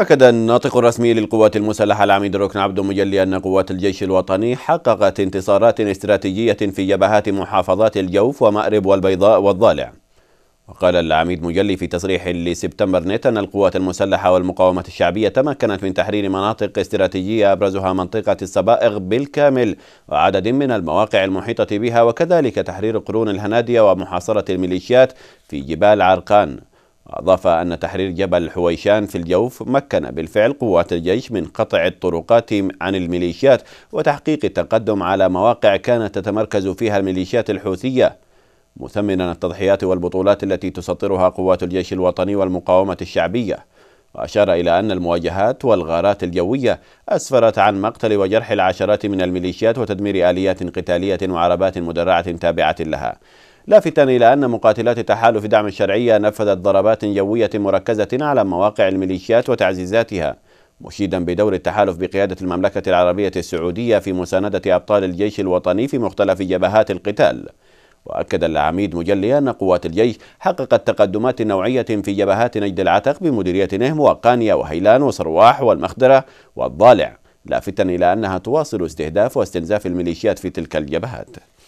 أكد الناطق الرسمي للقوات المسلحة العميد ركن عبد مجلي أن قوات الجيش الوطني حققت انتصارات استراتيجية في جبهات محافظات الجوف ومأرب والبيضاء والضالع وقال العميد مجلي في تصريح لسبتمبر نت أن القوات المسلحة والمقاومة الشعبية تمكنت من تحرير مناطق استراتيجية أبرزها منطقة السبائغ بالكامل وعدد من المواقع المحيطة بها وكذلك تحرير قرون الهنادية ومحاصرة الميليشيات في جبال عرقان أضاف أن تحرير جبل حويشان في الجوف مكن بالفعل قوات الجيش من قطع الطرقات عن الميليشيات وتحقيق التقدم على مواقع كانت تتمركز فيها الميليشيات الحوثية مثمنا التضحيات والبطولات التي تسطرها قوات الجيش الوطني والمقاومة الشعبية وأشار إلى أن المواجهات والغارات الجوية أسفرت عن مقتل وجرح العشرات من الميليشيات وتدمير آليات قتالية وعربات مدرعة تابعة لها لافتا إلى أن مقاتلات تحالف دعم الشرعية نفذت ضربات جوية مركزة على مواقع الميليشيات وتعزيزاتها مشيدا بدور التحالف بقيادة المملكة العربية السعودية في مساندة أبطال الجيش الوطني في مختلف جبهات القتال وأكد العميد مجلي أن قوات الجيش حققت تقدمات نوعية في جبهات نجد العتق بمديرية نهم وقانيا وهيلان وصرواح والمخدرة والضالع لافتا إلى أنها تواصل استهداف واستنزاف الميليشيات في تلك الجبهات